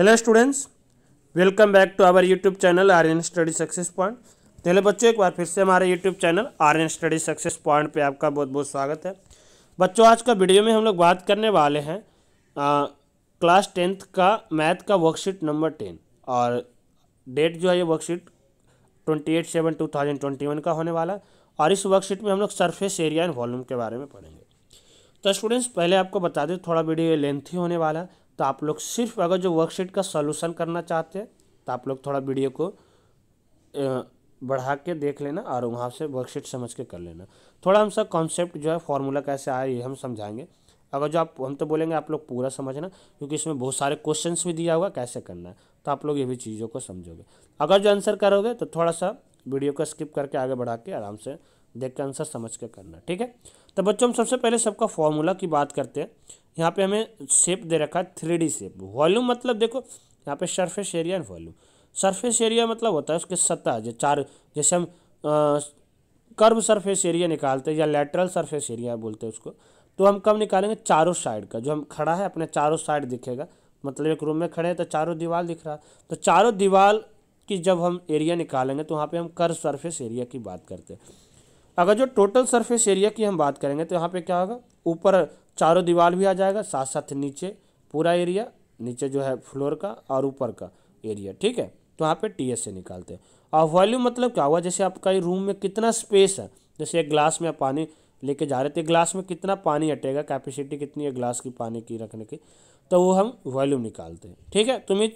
hello students welcome back to our YouTube channel R N study success point पहले बच्चों एक बार फिर से हमारे YouTube channel R N study success point पे आपका बहुत बहुत स्वागत है बच्चों आज का वीडियो में हम लोग बात करने वाले हैं आ, क्लास टेंथ का मैथ का वर्कशीट नंबर टेन और डेट जो है ये worksheet twenty eight seven two thousand twenty one का होने वाला है और इस वर्कशीट में हम लोग सरफेस एरिया एंड वॉल्यूम के बारे में पढ़ेंगे तो स्टूडेंट्स पहले आपको बता दें थोड़ा वीडियो लेंथी होने वाला है तो आप लोग सिर्फ अगर जो वर्कशीट का सोल्यूशन करना चाहते हैं तो आप लोग थोड़ा वीडियो को बढ़ा के देख लेना और वहाँ से वर्कशीट समझ के कर लेना थोड़ा हम सब कॉन्सेप्ट जो है फॉर्मूला कैसे आया ये हम समझाएंगे अगर जो आप हम तो बोलेंगे आप लोग पूरा समझना क्योंकि इसमें बहुत सारे क्वेश्चन भी दिया होगा कैसे करना है तो आप लोग ये भी चीज़ों को समझोगे अगर जो आंसर करोगे तो थोड़ा सा वीडियो को स्किप करके आगे बढ़ा के आराम से देख के आंसर समझ के करना ठीक है तो बच्चों हम सबसे पहले सबका फॉर्मूला की बात करते हैं यहाँ पे हमें शेप दे रखा है थ्री शेप वॉल्यूम मतलब देखो यहाँ पे surface area and volume surface area मतलब होता है उसके सतह जो चार जैसे हम कर्व सरफेस एरिया निकालते हैं या लेटरल सरफेस एरिया बोलते हैं उसको तो हम कब निकालेंगे चारों साइड का जो हम खड़ा है अपने चारों साइड दिखेगा मतलब एक रूम में खड़े हैं तो चारों दीवार दिख रहा है तो चारों दीवार की जब हम एरिया निकालेंगे तो वहाँ पर हम कर्व सरफेस एरिया की बात करते हैं अगर जो टोटल सरफेस एरिया की हम बात करेंगे तो यहाँ पे क्या होगा ऊपर चारों दीवार भी आ जाएगा साथ साथ नीचे पूरा एरिया नीचे जो है फ्लोर का और ऊपर का एरिया ठीक है तो यहाँ पे टी से निकालते हैं और वॉल्यूम मतलब क्या हुआ जैसे आपका ये रूम में कितना स्पेस है जैसे एक ग्लास में आप पानी लेके जा रहे थे ग्लास में कितना पानी हटेगा कैपेसिटी कितनी है ग्लास की पानी की रखने की तो वो हम वॉल्यूम निकालते हैं ठीक है तुम्हें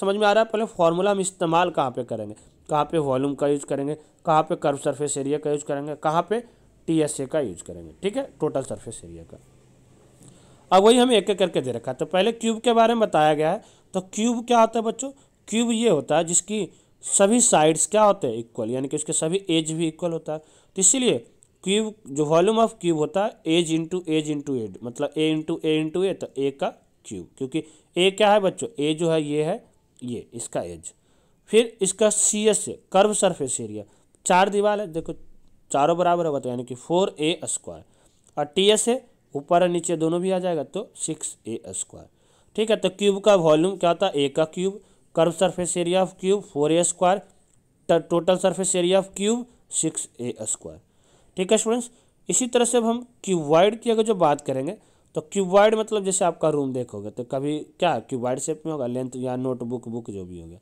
समझ में आ रहा है पहले फार्मूला हम इस्तेमाल कहाँ पर करेंगे कहाँ पर वॉल्यूम का यूज़ करेंगे कहाँ पर कर्व सर्फेस एरिया का यूज़ करेंगे कहाँ पर टी का यूज़ करेंगे ठीक है टोटल सर्फेस एरिया का अब वही हमें एक एक करके दे रखा है तो पहले क्यूब के बारे में बताया गया है तो क्यूब क्या होता है बच्चों क्यूब ये होता है जिसकी सभी साइड्स क्या होते हैं इक्वल यानी कि उसके सभी एज भी इक्वल होता है तो इसीलिए क्यूब जो वॉल्यूम ऑफ क्यूब होता है edge into edge into edge मतलब ए इंटू ए इंटू ए तो ए का क्यूब क्योंकि ए क्या है बच्चों ए जो है ये है ये इसका एज फिर इसका C S A curve surface area चार दीवार है देखो चारों बराबर होगा तो यानी कि फोर ए स्क्वायर और टी एस ए ऊपर और नीचे दोनों भी आ जाएगा तो सिक्स ए स्क्वायर ठीक है तो क्यूब का वॉल्यूम क्या होता है ए का cube curve surface area of cube four a square total surface area of cube six a square ठीक है स्टूडेंट्स इसी तरह से अब हम क्यूबॉइड की अगर जो बात करेंगे तो क्यूबॉइड मतलब जैसे आपका रूम देखोगे तो कभी क्या क्यूबॉइड शेप में होगा लेंथ या नोटबुक बुक जो भी हो गया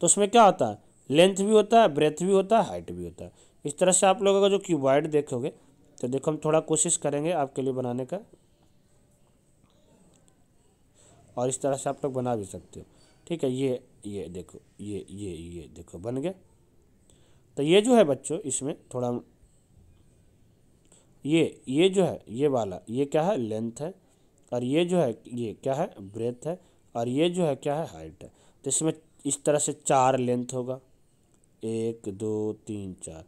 तो उसमें क्या होता है लेंथ भी होता है ब्रेथ भी होता है हाइट भी होता है इस तरह से आप लोग अगर जो क्यूबॉइड देखोगे तो देखो हम थोड़ा कोशिश करेंगे आपके लिए बनाने का और इस तरह से आप लोग बना भी सकते हो ठीक है ये ये देखो ये ये ये देखो बन गया तो ये जो है बच्चों इसमें थोड़ा ये ये जो है ये वाला ये क्या है लेंथ है और ये जो है ये क्या है ब्रेथ है और ये जो है क्या है हाइट है तो इसमें इस तरह से चार लेंथ होगा एक दो तीन चार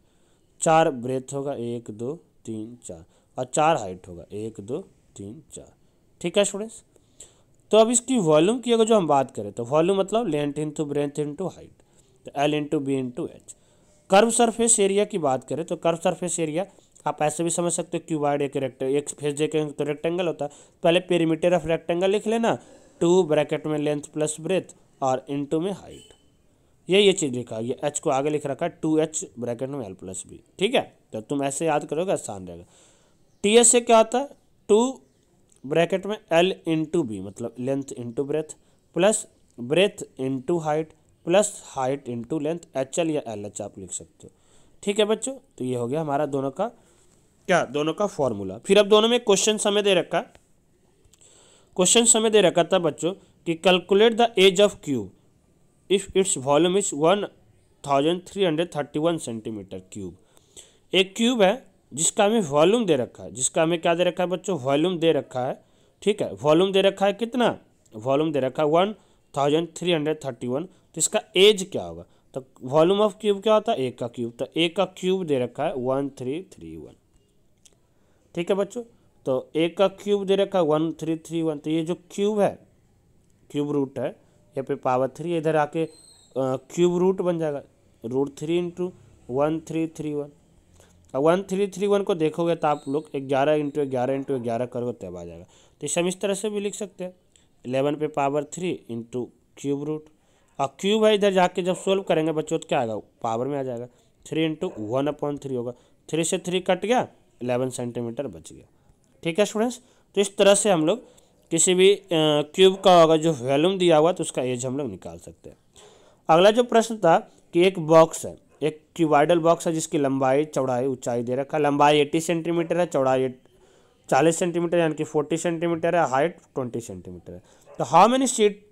चार ब्रेथ होगा एक दो तीन चार और चार हाइट होगा एक दो तीन चार ठीक है स्टूडेंट्स तो अब इसकी वॉल्यूम की अगर जो हम बात करें तो वॉल्यूम मतलब length into breadth into height तो L into B into H curve surface area की बात करें तो कर्व सरफेस एरिया आप ऐसे भी समझ सकते हो क्यूबाइड एक रेक्टेंगल एक फेस जे तो रेक्टेंगल होता है पहले पेरीमीटर ऑफ रेक्टेंगल लिख लेना टू ब्रैकेट में लेंथ प्लस ब्रेथ और इंटू में हाइट ये ये चीज़ लिखा ये एच को आगे लिख रखा है टू एच ब्रैकेट में एल प्लस बी ठीक है तो तुम ऐसे याद करोगे आसान रहेगा टी एस से क्या होता है टू ब्रैकेट में एल इंटू बी मतलब length into breadth plus breadth into height plus height into length H L या एल एच आप लिख सकते हो ठीक है बच्चों तो ये हो गया हमारा दोनों का क्या दोनों का फॉर्मूला फिर अब दोनों में क्वेश्चन समय दे रखा क्वेश्चन समय दे रखा था बच्चों कि calculate the edge of cube if its volume is one thousand three hundred thirty one centimetre cube एक क्यूब है जिसका हमें वॉल्यूम दे रखा है जिसका हमें क्या दे रखा है बच्चों वॉल्यूम दे रखा है ठीक है वॉल्यूम दे रखा है कितना वॉल्यूम दे रखा है one thousand three hundred thirty one तो इसका एज क्या होगा तो वॉल्यूम ऑफ क्यूब क्या होता है एक का क्यूब तो एक का क्यूब दे रखा है वन थ्री थ्री वन ठीक है बच्चों तो एक का क्यूब दे रखा है वन थ्री थ्री वन तो ये जो क्यूब है क्यूब रूट है या फिर पावर थ्री इधर आके क्यूब रूट बन जाएगा root three into one three three one और वन थ्री थ्री वन को देखोगे तो आप लोग ग्यारह इंटू ग्यारह इंटू ग्यारह करोगे तब आ जाएगा तो इस हम इस तरह से भी लिख सकते हैं इलेवन पे power three into cube root और क्यूब है इधर जाके जब सोल्व करेंगे बच्चों तो क्या आएगा पावर में आ जाएगा three into one upon three होगा थ्री से थ्री कट गया इलेवन सेंटीमीटर बच गया ठीक है स्टूडेंट्स तो इस तरह से हम लोग किसी भी क्यूब का अगर जो वैल्यूम दिया हुआ तो उसका एज हम लोग निकाल सकते हैं अगला जो प्रश्न था कि एक बॉक्स है एक क्यूबाइडल बॉक्स है जिसकी लंबाई चौड़ाई ऊंचाई दे रखा लंबाई एट्टी सेंटीमीटर है चौड़ाई चालीस सेंटीमीटर यानी कि फोर्टी सेंटीमीटर है हाइट ट्वेंटी सेंटीमीटर है तो how many sheet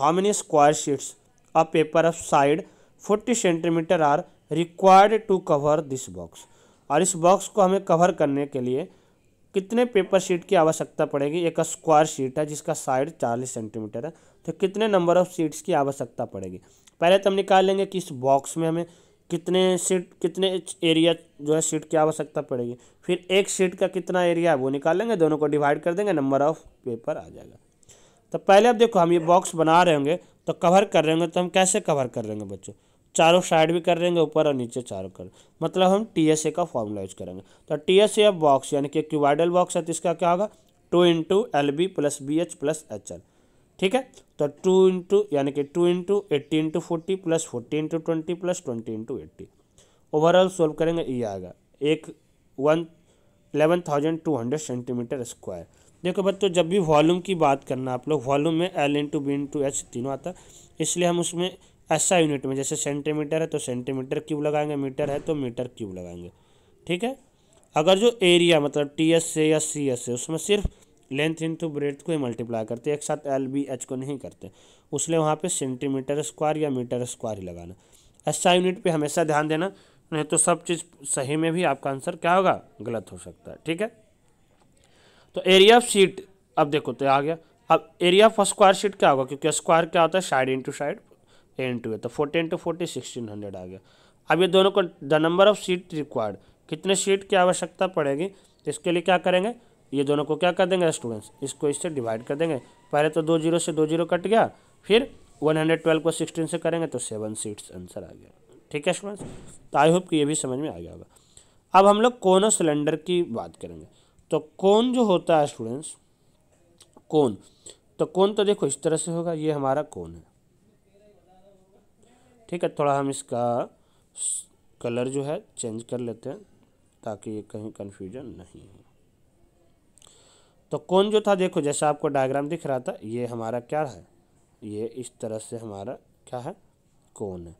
how many square sheets a paper of side forty centimetre are required to cover this box और इस बॉक्स को हमें कवर करने के लिए कितने पेपर शीट की आवश्यकता पड़ेगी एक स्क्वायर शीट है जिसका साइड चालीस सेंटीमीटर है तो कितने नंबर ऑफ सीट्स की आवश्यकता पड़ेगी पहले तो हम निकाल लेंगे कि इस बॉक्स में हमें कितने सीट कितने एरिया जो है सीट की आवश्यकता पड़ेगी फिर एक सीट का कितना एरिया है वो निकाल लेंगे दोनों को डिवाइड कर देंगे नंबर ऑफ पेपर आ जाएगा तो पहले अब देखो हम ये बॉक्स बना रहे होंगे तो कवर कर रहे होंगे तो हम कैसे कवर कर रहे होंगे बच्चों चारों साइड भी कर देंगे ऊपर और नीचे चारों कर मतलब हम टी एस ए का फॉर्मूला यूज करेंगे तो टी एस ए बॉक्स यानी कि क्यूबाइडल बॉक्स है तो इसका क्या होगा two into L B plus B H plus H L ठीक है तो टू इंटू यानी कि two into eighty into forty plus forty into twenty plus twenty into eighty overall solve करेंगे ये आएगा एक one eleven thousand two hundred centimetre square देखो बच्चों जब भी वॉल्यूम की बात करना आप लोग वॉल्यूम में L into B into H तीनों आता है इसलिए हम उसमें ऐसा यूनिट में जैसे सेंटीमीटर है तो सेंटीमीटर क्यूब लगाएंगे मीटर है तो मीटर क्यूब लगाएंगे ठीक है अगर जो एरिया मतलब टी एस से या सी एस से उसमें सिर्फ लेंथ इंटू ब्रेथ को ही मल्टीप्लाई करते एक साथ एल बी एच को नहीं करते उसलिए वहाँ पे सेंटीमीटर स्क्वायर या मीटर स्क्वायर ही लगाना ऐसा यूनिट पे हमेशा ध्यान देना नहीं तो सब चीज़ सही में भी आपका आंसर क्या होगा गलत हो सकता है ठीक है तो एरिया ऑफ सीट अब देखो तो आ गया अब एरिया ऑफ स्क्वायर सीट क्या होगा क्योंकि स्क्वायर क्या होता है side into side ten two है तो fourteen two forty sixteen hundred आ गया अब ये दोनों को the number of sheet required कितने सीट की आवश्यकता पड़ेगी तो इसके लिए क्या करेंगे ये दोनों को क्या कर देंगे स्टूडेंट्स इसको इससे डिवाइड कर देंगे पहले तो दो जीरो से दो जीरो कट गया फिर वन हंड्रेड ट्वेल्व को सिक्सटीन से करेंगे तो सेवन सीट्स आंसर आ गया ठीक है स्टूडेंट्स तो आई होप कि ये भी समझ में आ गया होगा अब हम लोग कोन और सिलेंडर की बात करेंगे तो कौन जो होता है स्टूडेंट्स कौन तो कौन तो देखो इस तरह से होगा ये हमारा कौन है ठीक है थोड़ा हम इसका कलर जो है चेंज कर लेते हैं ताकि ये कहीं कन्फ्यूजन नहीं हो तो कौन जो था देखो जैसा आपको डायग्राम दिख रहा था ये हमारा क्या है ये इस तरह से हमारा क्या है कौन है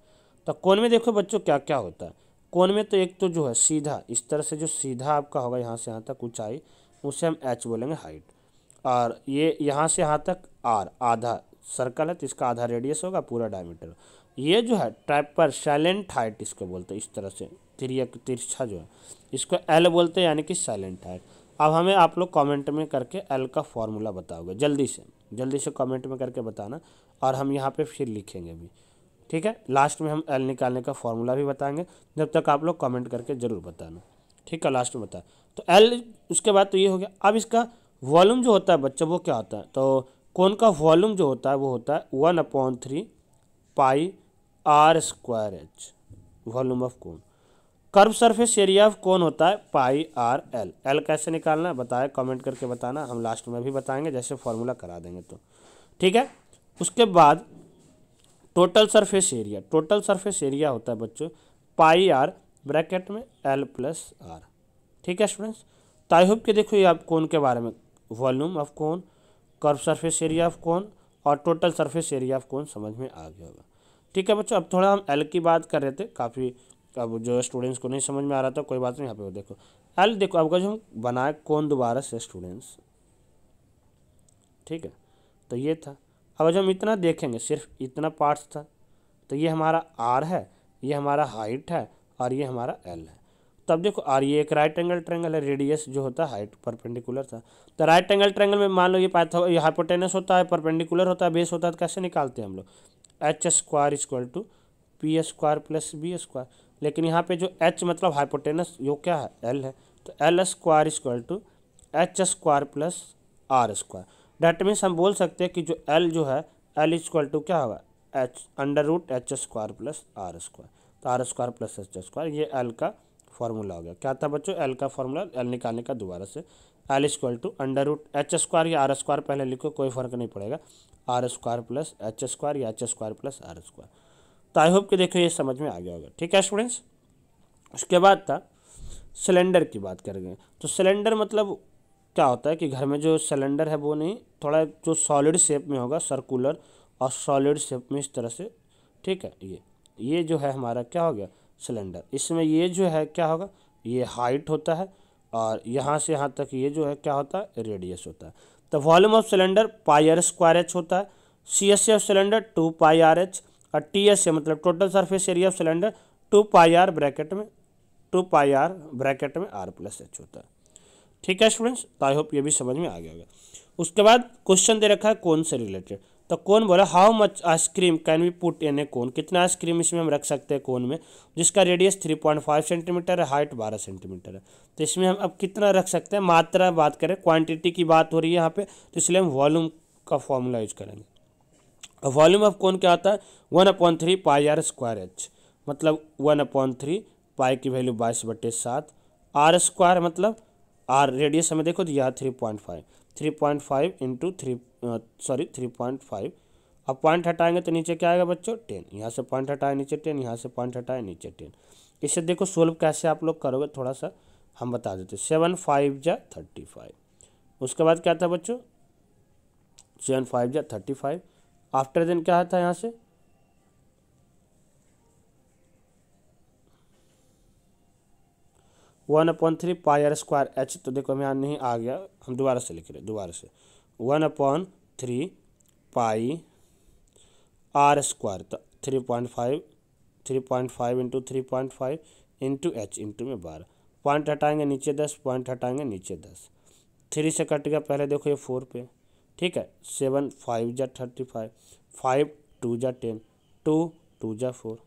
तो कौन में देखो बच्चों क्या क्या होता है कौन में तो एक तो जो है सीधा इस तरह से जो सीधा आपका होगा यहाँ से यहाँ तक ऊँचाई उसे हम एच बोलेंगे हाइट और ये यहाँ से यहाँ तक आर आधा सर्कल है तो इसका आधा रेडियस होगा पूरा डायमीटर ये जो है ट्राइपर साइलेंट हाइट इसको बोलते हैं इस तरह से त्रिया तिरछा जो है इसको एल बोलते हैं यानी कि साइलेंट हाइट अब हमें आप लोग कमेंट में करके एल का फॉर्मूला बताओगे जल्दी से जल्दी से कमेंट में करके बताना और हम यहाँ पे फिर लिखेंगे भी ठीक है लास्ट में हम एल निकालने का फॉर्मूला भी बताएंगे जब तक आप लोग कमेंट करके ज़रूर बताना ठीक है लास्ट में बता तो एल उसके बाद तो ये हो गया अब इसका वॉल्यूम जो होता है बच्चों वो क्या होता है तो कौन का वॉल्यूम जो होता है वो होता है one upon three pi are square H volume of cone curve surface area of cone होता है पाई आर एल एल कैसे निकालना है बताए कमेंट करके बताना हम लास्ट में भी बताएंगे जैसे फॉर्मूला करा देंगे तो ठीक है उसके बाद total surface area total surface area होता है बच्चों पाई आर ब्रैकेट में एल प्लस आर ठीक है स्टूडेंट्स तो के देखो ये आप कौन के बारे में volume of cone curve surface area of cone और टोटल सरफेस एरिया ऑफ कौन समझ में आ गया होगा ठीक है बच्चों अब थोड़ा हम एल की बात कर रहे थे काफ़ी अब जो स्टूडेंट्स को नहीं समझ में आ रहा था कोई बात नहीं यहाँ पे देखो एल देखो अब जो हम बनाए कौन दोबारा से स्टूडेंट्स ठीक है तो ये था अब जो हम इतना देखेंगे सिर्फ इतना पार्ट्स था तो ये हमारा आर है ये हमारा हाइट है और ये हमारा एल है तो अब देखो आर ये एक राइट एंगल ट्रेंगल है रेडियस जो होता है हाइट परपेंडिकुलर था तो राइट एंगल ट्रेंगल में मान लो ये पाथा ये हाइपोटेनस होता है परपेंडिकुलर होता है बेस होता है तो कैसे निकालते हैं हम लोग h square equal to p square plus b square लेकिन यहाँ पे जो एच मतलब हाइपोटेनस यो क्या है एल है तो l square equal to h square plus r square that means हम बोल सकते हैं कि जो एल जो है एल इक्वल टू क्या होगा h under root h square plus r square तो r square plus h square ये एल का फार्मूला हो गया क्या था बच्चों एल का फार्मूला एल निकालने का दोबारा से l square to under root h square या आर स्क्वायर पहले लिखो कोई फर्क नहीं पड़ेगा r square plus h square या h square plus r square तो आई होप कि देखो ये समझ में आ गया होगा ठीक है स्टूडेंट्स उसके बाद था सिलेंडर की बात कर हैं तो सिलेंडर मतलब क्या होता है कि घर में जो सिलेंडर है वो नहीं थोड़ा जो सॉलिड शेप में होगा सर्कुलर और सॉलिड शेप में इस तरह से ठीक है ये ये जो है हमारा क्या हो गया सिलेंडर इसमें ये जो है क्या होगा ये हाइट होता है और यहाँ से यहाँ तक ये जो है क्या होता है रेडियस होता है तो volume of cylinder pi are square h होता है C S of cylinder two pi r h और टी एस ए मतलब total surface area of cylinder two pi are bracket में टू पाई आर ब्रैकेट में r plus h होता है ठीक है स्टूडेंट्स तो आई होप ये भी समझ में आ गया होगा उसके बाद क्वेश्चन दे रखा है कौन से रिलेटेड तो कौन बोला how much ice cream can be put in a cone कितना आइसक्रीम इसमें हम रख सकते हैं कौन में जिसका radius three point five centimetre है हाइट बारह सेंटीमीटर है तो इसमें हम अब कितना रख सकते हैं मात्रा बात करें क्वांटिटी की बात हो रही है यहाँ पे तो इसलिए हम वॉल्यूम का फॉर्मूला यूज करेंगे वॉल्यूम ऑफ कौन क्या होता है one upon three pi are square h मतलब वन अपॉइंट थ्री पाई की वैल्यू बाईस बटे सात आर स्क्वायर मतलब आर रेडियस हमें देखो दिया three point five three point five into three sorry three point five अब पॉइंट हटाएंगे तो नीचे क्या आएगा बच्चों टेन यहाँ से पॉइंट हटाए नीचे टेन यहाँ से पॉइंट हटाए नीचे टेन इसे देखो सोल्व कैसे आप लोग करोगे थोड़ा सा हम बता देते सेवन फाइव जा थर्टी फाइव उसके बाद क्या था बच्चों सेवन फाइव जा थर्टी फाइव आफ्टर देन क्या था यहाँ से one upon three pi are square h तो देखो हमें यहाँ नहीं आ गया हम दोबारा से लिख रहे दोबारा से one upon three pi are square तो three point five three point five into three point five into h into में बारह पॉइंट हटाएंगे नीचे दस पॉइंट हटाएंगे नीचे दस थ्री से कट गया पहले देखो ये फोर पे ठीक है सेवन फाइव जा थर्टी फाइव फाइव टू जा टेन टू टू जा फोर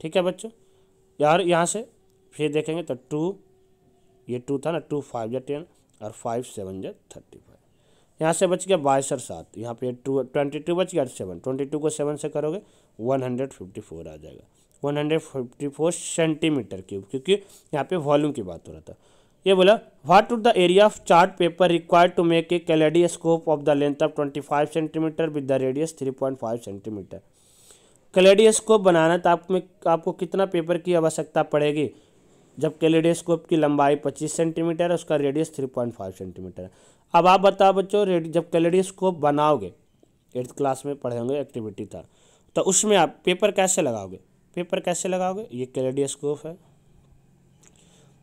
ठीक है बच्चों यार यहाँ से फिर देखेंगे तो टू ये टू था ना टू फाइव या टेन और फाइव सेवन या थर्टी फाइव यहाँ से बच गया बाईस और सात यहाँ पे टू ट्वेंटी टू बच गया सेवन ट्वेंटी टू को सेवन से करोगे वन हंड्रेड फिफ्टी फोर आ जाएगा one hundred fifty four centimetre cube क्योंकि यहाँ पे वॉल्यूम की बात हो रहा था ये बोला what would the area of chart paper required to make a kaleidoscope of the length of twenty five centimetre with the radius three point five centimetre kaleidoscope बनाना तो आप में आपको कितना पेपर की आवश्यकता पड़ेगी जब कैलेडियोस्कोप की लंबाई 25 सेंटीमीटर है उसका रेडियस 3.5 सेंटीमीटर है अब आप बताओ बच्चों जब कैलेडियोस्कोप बनाओगे एट्थ क्लास में पढ़े होंगे एक्टिविटी था तो उसमें आप पेपर कैसे लगाओगे पेपर कैसे लगाओगे ये कैलेडियोस्कोप है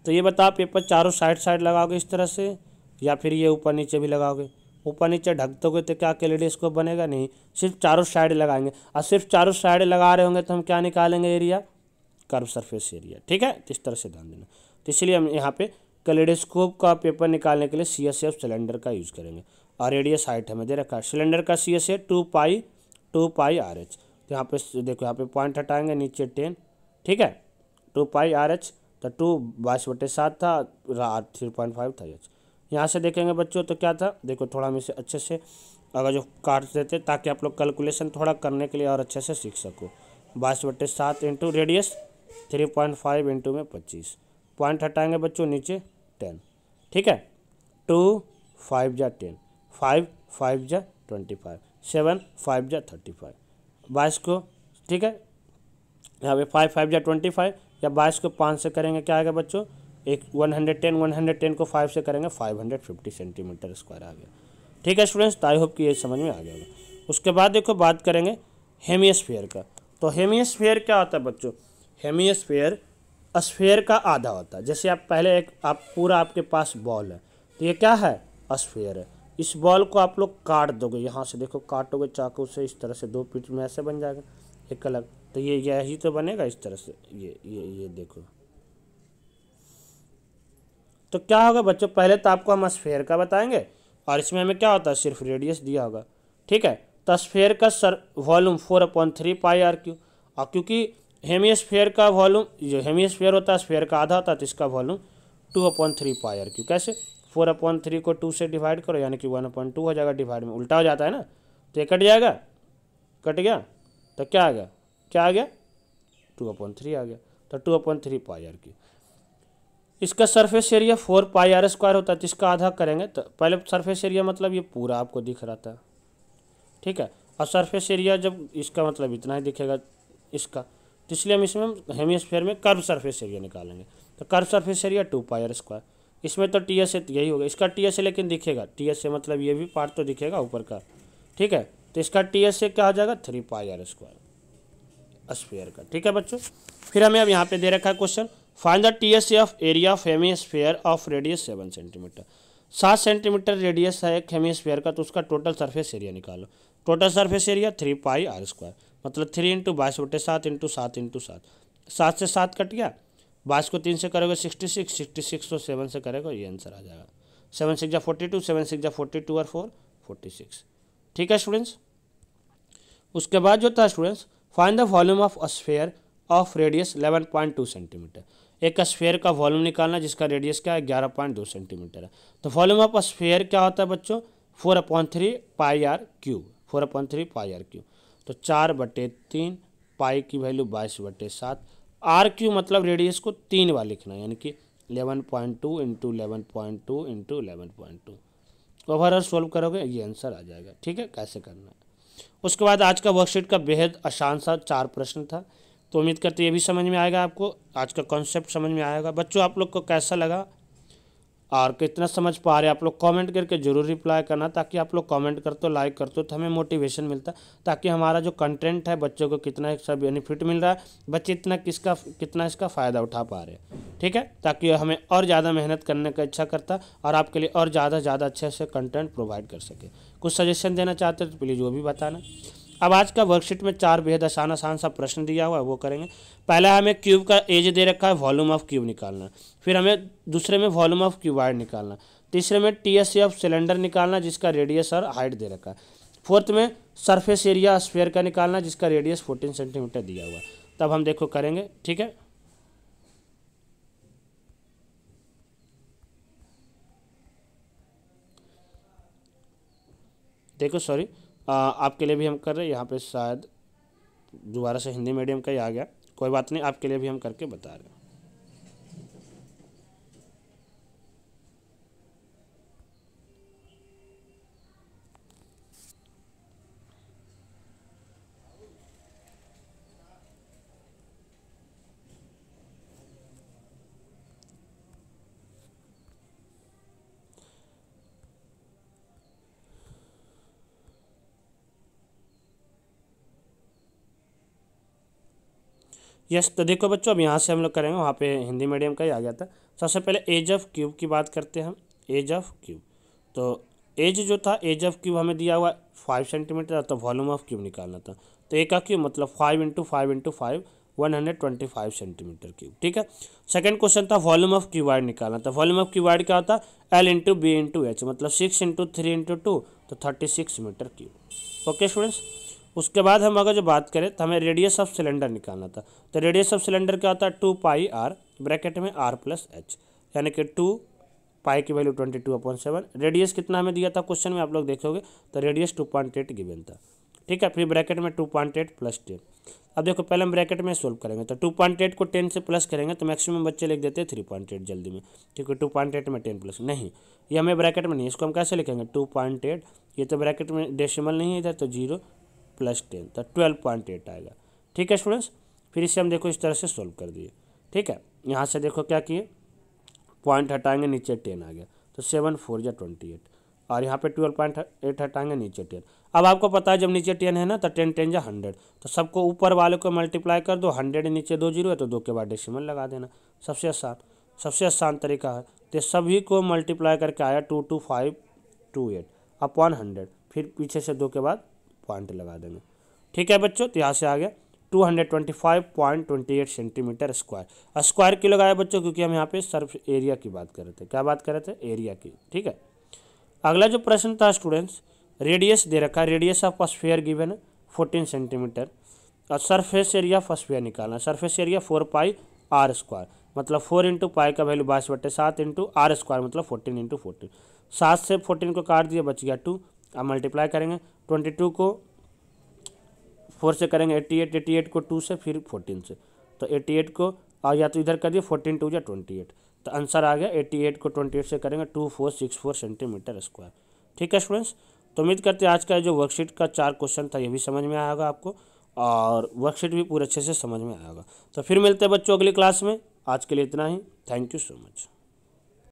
तो ये बताओ पेपर चारों साइड साइड लगाओगे इस तरह से या फिर ये ऊपर नीचे भी लगाओगे ऊपर नीचे ढक दोगे तो क्या कैलेडियोस्कोप बनेगा नहीं सिर्फ चारों साइड लगाएंगे और सिर्फ चारों साइड लगा रहे होंगे तो हम क्या निकालेंगे एरिया कर्व सरफेस एरिया ठीक है इस तरह से ध्यान देना तो इसलिए हम यहाँ पे कलेडोस्कोप का पेपर निकालने के लिए सी एस एफ सिलेंडर का यूज़ करेंगे और रेडियस हाइट हमें दे रखा है सिलेंडर का C S A two pi two pi r h तो यहाँ पे देखो यहाँ पे पॉइंट हटाएंगे नीचे टेन ठीक है टू पाई आर एच तो टू बाईस बटे सात था थ्री पॉइंट फाइव था एच यहाँ से देखेंगे बच्चों तो क्या था देखो थोड़ा हम इसे अच्छे से अगर जो काट देते ताकि आप लोग कैलकुलेशन थोड़ा करने के लिए और अच्छे से सीख सको बाईस बटे सात into radius three point five into में पच्चीस पॉइंट हटाएंगे बच्चों नीचे टेन ठीक है टू फाइव जा टेन फाइव फाइव जा ट्वेंटी फाइव सेवन फाइव जा थर्टी फाइव बाईस को ठीक है यहाँ पे फाइव फाइव जा ट्वेंटी फाइव या बाईस को पाँच से करेंगे क्या आएगा बच्चों एक one hundred ten one hundred ten को फाइव से करेंगे five hundred fifty centimetre square आ गया ठीक है स्टूडेंट्स तो आई होप कि ये समझ में आ गया उसके बाद देखो बात करेंगे हेमियस्फीयर का तो हेमियस्फीयर क्या होता है बच्चों हेमीस्फेयर स्फेयर का आधा होता है जैसे आप पहले एक आप पूरा आपके पास बॉल है तो ये क्या है स्फेयर है इस बॉल को आप लोग काट दोगे यहाँ से देखो काटोगे चाकू से इस तरह से दो पीट में ऐसे बन जाएगा एक अलग तो ये यही तो बनेगा इस तरह से ये ये ये देखो तो क्या होगा बच्चों पहले तो आपको हम स्फेयर का बताएंगे और इसमें हमें क्या होता है सिर्फ रेडियस दिया होगा ठीक है तो स्फेयर का sir volume four upon three pi r cube और क्योंकि हेमियस्फेयर का वॉल्यूम जो हेमियस्फेयर होता है स्फेयर का आधा होता है तो इसका volume two upon three pi r क्यों क्यू कैसे फोर अपॉइंट थ्री को टू से डिवाइड करो यानी कि वन अपॉइंट टू हो जाएगा डिवाइड में उल्टा हो जाता है ना तो ये कट जाएगा कट गया तो क्या आ गया क्या आ गया टू अपॉइंट थ्री आ गया तो two upon three pi r cube इसका surface area four pi are square होता है तो इसका आधा करेंगे तो पहले सरफेस एरिया मतलब ये पूरा आपको दिख रहा था ठीक है और सरफेस एरिया जब इसका मतलब इतना ही दिखेगा इसका तो इसलिए हम इसमें हेमिस्फेयर में कर्व सरफेस एरिया निकालेंगे तो curve surface area two pi r square इसमें तो टी एस ए यही होगा इसका टी एस ए लेकिन दिखेगा टी एस ए मतलब ये भी पार्ट तो दिखेगा ऊपर का ठीक है तो इसका टी एस ए क्या आ जाएगा थ्री पायर स्क्वायर स्फेयर का ठीक है बच्चों फिर हमें अब यहाँ पे दे रखा है question find the T S of area of hemisphere of radius seven centimetre सात सेंटीमीटर रेडियस है एक हेमिस्फेयर का तो उसका टोटल सर्फेस एरिया निकालो total surface area three pi are square मतलब थ्री इंटू बाईस बटे सात इंटू सात इंटू सात सात से सात कट गया बाईस को तीन से करोगे सिक्सटी सिक्स सिक्सटी सिक्स को सेवन से करेगा ये आंसर आ जाएगा सेवन सिक्स जा फोर्टी टू सेवन सिक्स जा फोर्टी टू और फोर फोर्टी सिक्स ठीक है स्टूडेंट्स उसके बाद जो था students find the volume of sphere of radius eleven point two centimetre एक स्फेयर का वॉल्यूम निकालना जिसका रेडियस क्या है ग्यारह पॉइंट दो सेंटीमीटर है तो वॉल्यूम ऑफ स्फेयर क्या होता है बच्चों four upon three pi r cube four upon three pi r cube तो चार बटे तीन पाई की वैल्यू बाईस बटे सात आर क्यू मतलब रेडियस को तीन बार लिखना यानी कि eleven point two into eleven point two into eleven point two overall solve करोगे ये आंसर आ जाएगा ठीक है कैसे करना है उसके बाद आज का वर्कशीट का बेहद आसान सा चार प्रश्न था तो उम्मीद करते ये भी समझ में आएगा आपको आज का कॉन्सेप्ट समझ में आएगा बच्चों आप लोग को कैसा लगा और कितना समझ पा रहे आप लोग कमेंट करके जरूर रिप्लाई करना ताकि आप लोग कमेंट करते हो लाइक करते हो तो हमें मोटिवेशन मिलता है ताकि हमारा जो कंटेंट है बच्चों को कितना इसका बेनिफिट मिल रहा है बच्चे इतना किसका कितना इसका फ़ायदा उठा पा रहे हैं ठीक है ताकि हमें और ज़्यादा मेहनत करने का इच्छा करता और आपके लिए और ज़्यादा ज़्यादा अच्छे से कंटेंट प्रोवाइड कर सके कुछ सजेशन देना चाहते हो तो प्लीज़ वो भी बताना अब आज का वर्कशीट में चार बेहद आसान आसान सा प्रश्न दिया हुआ है वो करेंगे पहला हमें क्यूब का एज दे रखा है वॉल्यूम ऑफ क्यूब निकालना फिर हमें दूसरे में वॉल्यूम ऑफ क्यूबाइड निकालना तीसरे में T S C of cylinder निकालना जिसका रेडियस और हाइट दे रखा है फोर्थ में सरफेस एरिया स्फेयर का निकालना जिसका रेडियस फोर्टीन सेंटीमीटर दिया हुआ तब हम देखो करेंगे ठीक है देखो सॉरी आपके लिए भी हम कर रहे हैं यहाँ पे शायद दोबारा से हिंदी मीडियम का ही आ गया कोई बात नहीं आपके लिए भी हम करके बता रहे हैं यस तो देखो बच्चों अब यहाँ से हम लोग करेंगे वहाँ पे हिंदी मीडियम का ही आ गया था सबसे पहले एज ऑफ क्यूब की बात करते हैं हम एज ऑफ क्यूब तो एज जो था एज ऑफ क्यूब हमें दिया हुआ फाइव सेंटीमीटर तो वॉल्यूम ऑफ क्यूब निकालना था तो एक का क्यूब मतलब five into five into five one hundred twenty five centimetre cube ठीक है सेकंड क्वेश्चन था वॉल्यूम ऑफ वाइड निकालना था वॉल्यूम ऑफ वाइड क्या होता है l into B into h मतलब six into three into two तो thirty six metre cube okay students उसके बाद हम अगर जो बात करें तो हमें रेडियस ऑफ सिलेंडर निकालना था तो रेडियस ऑफ सिलेंडर क्या होता है टू पाई आर ब्रैकेट में आर प्लस एच यानी कि टू पाई की value twenty two upon seven radius कितना हमें दिया था क्वेश्चन में आप लोग देखोगे तो radius two point eight given था ठीक है फिर ब्रैकेट में two point eight plus ten अब देखो पहले हम ब्रैकेट में सोल्व करेंगे तो टू पॉइंट एट को टेन से प्लस करेंगे तो मैक्सिमम बच्चे लिख देते हैं थ्री पॉइंट एट जल्दी में क्योंकि टू पॉइंट एट में टेन प्लस नहीं ये हमें ब्रैकेट में नहीं इसको हम कैसे लिखेंगे टू पॉइंट एट ये तो ब्रैकेट में डेसिमल नहीं है इधर तो जीरो प्लस टेन तो ट्वेल्व पॉइंट एट आएगा ठीक है स्टूडेंट्स फिर इसे हम देखो इस तरह से सॉल्व कर दिए ठीक है यहाँ से देखो क्या किए पॉइंट हटाएंगे नीचे टेन आ गया तो सेवन फोर या ट्वेंटी एट और यहाँ पे ट्वेल्व पॉइंट एट हटाएंगे नीचे टेन अब आपको पता है जब नीचे टेन है ना तो टेन टेन या हंड्रेड तो सबको ऊपर वाले को मल्टीप्लाई कर दो हंड्रेड नीचे दो जीरो है तो दो के बाद डेसिमल लगा देना सबसे आसान सबसे आसान तरीका है तो सभी को मल्टीप्लाई करके आया two two five two eight upon hundred फिर पीछे से दो के बाद पॉइंट लगा देंगे ठीक है बच्चों तो यहाँ से आ गया two hundred twenty five point twenty eight centimetre square square क्यों लगाया बच्चों क्योंकि हम यहाँ पे सर्फ एरिया की बात कर रहे थे क्या बात कर रहे थे एरिया की ठीक है अगला जो प्रश्न था स्टूडेंट्स रेडियस दे रखा है radius of sphere given fourteen centimetre और सरफेस एरिया फर्स्ट स्फेयर निकालना surface area four pi are square मतलब फोर इंटू पाई का वैल्यू बाईस बटे सात इंटू आर स्क्वायर मतलब फोर्टीन इंटू फोर्टीन सात से फोर्टीन को काट दिया बच गया टू आप मल्टीप्लाई करेंगे ट्वेंटी टू को फोर से करेंगे एट्टी एट एट्टी एट को टू से फिर फोर्टीन से तो एट्टी एट को और या तो इधर कर दिए फोर्टीन टू या ट्वेंटी एट तो आंसर आ गया एट्टी एट को ट्वेंटी एट से करेंगे two four six four centimetre square ठीक है स्टूडेंट्स तो उम्मीद करते हैं आज का जो वर्कशीट का चार क्वेश्चन था ये भी समझ में आएगा आपको और वर्कशीट भी पूरे अच्छे से समझ में आएगा तो फिर मिलते हैं बच्चों अगली क्लास में आज के लिए इतना ही थैंक यू सो मच